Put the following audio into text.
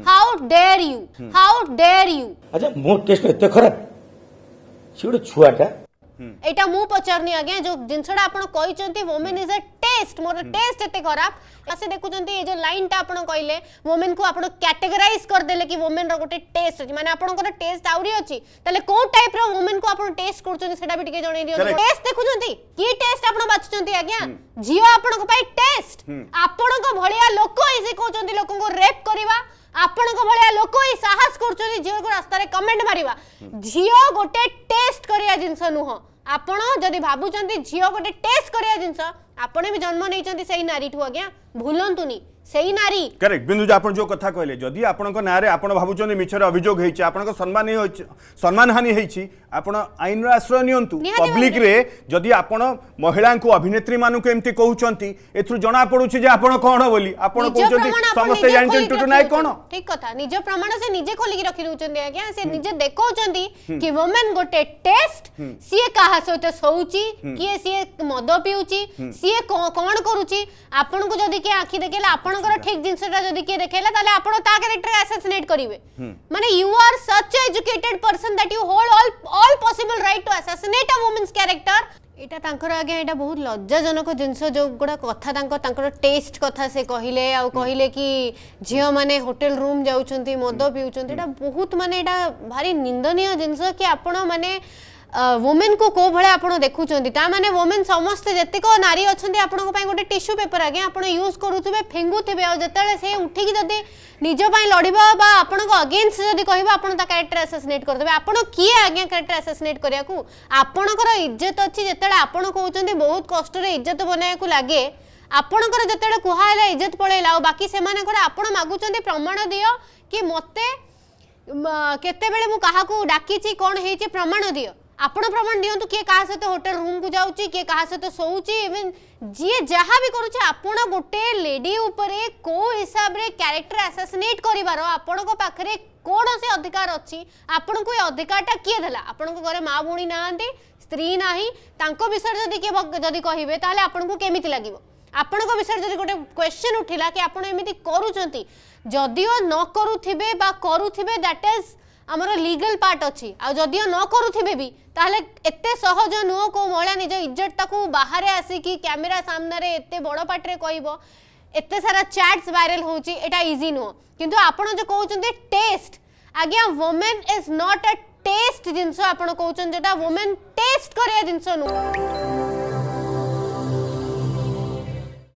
how dare you how dare you अच्छा more test एते खराब छिड़ छुआटा এটা মু পচারনি আজ্ঞা যে জিনিসটা আপনার কইছেন women is a taste more taste এতে খারাপ আসে দেখুছেন এই যে লাইনটা আপনার কইলে ওমেন কু আপনার ক্যাটেগরাইজ করদেলে কি ওমেন র গোটে টেস্ট আছে মানে আপনার টেস্ট আউরি আছে তাহলে কোন টাইপ র ওমেন কু আপনার টেস্ট করছেন সেটা বি টিকে জনাই দিও টেস্ট দেখুছেন কি টেস্ট আপনার বাছুছেন আজ্ঞা ঝিও আপনার পাই টেস্ট আপনার ভলিয়া লোক এসে কোচেন লোক রেপ করিবা ଆପଣଙ୍କ ଭଳିଆ ଲୋକ ଏଇ ସାହସ କରୁଛନ୍ତି ଝିଅକୁ ରାସ୍ତାରେ କମେଣ୍ଟ ମାରିବା ଝିଅ ଗୋଟେ ଟେଷ୍ଟ କରିବା ଜିନିଷ ନୁହଁ ଆପଣ ଯଦି ଭାବୁଛନ୍ତି ଝିଅ ଗୋଟେ ଟେଷ୍ଟ କରିବା ଜିନିଷ ଆପଣ ବି ଜନ୍ମ ନେଇଛନ୍ତି ସେଇ ନାରୀଠୁ ଆଜ୍ଞା ଭୁଲନ୍ତୁନି ସେଇ ନାରୀ କରେକ୍ଟ ବିନ୍ଦୁଜା ଆପଣ ଯେଉଁ କଥା କହିଲେ ଯଦି ଆପଣଙ୍କ ନାଁରେ ଆପଣ ଭାବୁଛନ୍ତି ମିଛରେ ଅଭିଯୋଗ ହେଇଛି ଆପଣଙ୍କ ସମ୍ମାନ ସମ୍ମାନ ହାନି ହେଇଛି ଆପଣ ଆଇନର ଆଶ୍ରୟ ନିଅନ୍ତୁ ପବ୍ଲିକରେ ଯଦି ଆପଣ ମହିଳାଙ୍କୁ ଅଭିନେତ୍ରୀମାନଙ୍କୁ ଏମିତି କହୁଛନ୍ତି ଏଥିରୁ ଜଣାପଡ଼ୁଛି ଯେ ଆପଣ କ'ଣ ବୋଲି ଆପଣ କହୁଛନ୍ତି ସମସ୍ତେ ଜାଣିଛନ୍ତି ଟୁଟୁ ନାୟକ କ'ଣ ଠିକ କଥା ନିଜ ପ୍ରମାଣ ସେ ନିଜେ ଖୋଲିକି ରଖି ଦେଉଛନ୍ତି ଆଜ୍ଞା ସେ ନିଜେ ଦେଖାଉଛନ୍ତି କି ଓମେନ୍ ଗୋଟେ ଟେଷ୍ଟ ସିଏ କାହା ସହିତ ଶୋଉଛି କିଏ ସିଏ ମଦ ପିଉଛି ସିଏ କିଏ କ'ଣ କରୁଛି ଆପଣଙ୍କୁ ଯଦି କିଏ ଆଖି ଦେଖେଇଲା ଆପଣଙ୍କର ଠିକ ଜିନିଷଟା ଯଦି କିଏ ଦେଖେଇଲା ତାହେଲେ ଆପଣ ତା କ୍ୟାରେକ୍ଟର ଆସାସିନେଟ୍ କରିବେ ମାନେ you are such educated person that you hold all all possible right to assassinate a women's character ଏଇଟା ତାଙ୍କର ଆଜ୍ଞା ଏଇଟା ବହୁତ ଲଜ୍ଜାଜନକ ଜିନିଷ ଯେଉଁଗୁଡ଼ା କଥା ତାଙ୍କ ତାଙ୍କର ଟେଷ୍ଟ କଥା ସେ କହିଲେ ଆଉ କହିଲେ କି ଝିଅମାନେ ହୋଟେଲ ରୁମ୍ ଯାଉଛନ୍ତି ମଦ ପିଉଛନ୍ତି ଏଇଟା ବହୁତ ମାନେ ଏଇଟା ଭାରି ନିନ୍ଦନୀୟ ଜିନିଷ କି ଆପଣ ମାନେ वोमेन को को भाया आप देखुं मैंने वोमेन समस्ते जितक नारी अच्छा आपण गोटे टीस्यू पेपर आज्ञा आप यूज करुवे फेंगुवे आते से उठिक जदि निजपाई लड़ आपण अगेन्स्ट जदि कह क्यारेक्टर आसासीनेट करदे आप किए आज्ञा क्यारेक्टर आसासीनेट कराया आपणकर इज्जत अच्छी जिते आपण कहते बहुत कष्ट इज्जत बनवाक लगे ଆପଣଙ୍କର ଯେତେବେଳେ କୁହାହେଲା ଇଜ୍ଜତ ପଳେଇଲା ଆଉ ବାକି ସେମାନଙ୍କର ଆପଣ ମାଗୁଛନ୍ତି ପ୍ରମାଣ ଦିଅ କି ମୋତେ କେତେବେଳେ ମୁଁ କାହାକୁ ଡାକିଛି କ'ଣ ହେଇଛି ପ୍ରମାଣ ଦିଅ ଆପଣ ପ୍ରମାଣ ଦିଅନ୍ତୁ କିଏ କାହା ସହିତ ହୋଟେଲ ରୁମ୍କୁ ଯାଉଛି କିଏ କାହା ସହିତ ଶୋଉଛି ଇଭେନ୍ ଯିଏ ଯାହା ବି କରୁଛି ଆପଣ ଗୋଟେ ଲେଡି ଉପରେ କେଉଁ ହିସାବରେ କ୍ୟାରେକ୍ଟର ଆସାସିନେଟ୍ କରିବାର ଆପଣଙ୍କ ପାଖରେ କୌଣସି ଅଧିକାର ଅଛି ଆପଣଙ୍କୁ ଏ ଅଧିକାରଟା କିଏ ଦେଲା ଆପଣଙ୍କ ଘରେ ମା ଭଉଣୀ ନାହାନ୍ତି ସ୍ତ୍ରୀ ନାହିଁ ତାଙ୍କ ବିଷୟରେ ଯଦି କିଏ ଯଦି କହିବେ ତାହେଲେ ଆପଣଙ୍କୁ କେମିତି ଲାଗିବ ଆପଣଙ୍କ ବିଷୟରେ ଯଦି ଗୋଟେ କ୍ୱେଶ୍ଚନ୍ ଉଠିଲା କି ଆପଣ ଏମିତି କରୁଛନ୍ତି ଯଦିଓ ନ କରୁଥିବେ ବା କରୁଥିବେ ଦ୍ୟାଟ୍ ଇଜ୍ ଆମର ଲିଗାଲ ପାର୍ଟ ଅଛି ଆଉ ଯଦିଓ ନ କରୁଥିବେ ବି ତାହେଲେ ଏତେ ସହଜ ନୁହଁ କେଉଁ ମହିଳା ନିଜ ଇଜ୍ଜତଟାକୁ ବାହାରେ ଆସିକି କ୍ୟାମେରା ସାମ୍ନାରେ ଏତେ ବଡ଼ ପାଟିରେ କହିବ ଏତେ ସାରା ଚାଟ୍ସ ଭାଇରାଲ ହେଉଛି ଏଇଟା ଇଜି ନୁହଁ କିନ୍ତୁ ଆପଣ ଯେଉଁ କହୁଛନ୍ତି ଟେଷ୍ଟ ଆଜ୍ଞା women is not a taste ଜିନିଷ ଆପଣ କହୁଛନ୍ତି ଯେଉଁଟା ୱମେନ୍ ଟେଷ୍ଟ କରିବା ଜିନିଷ ନୁହଁ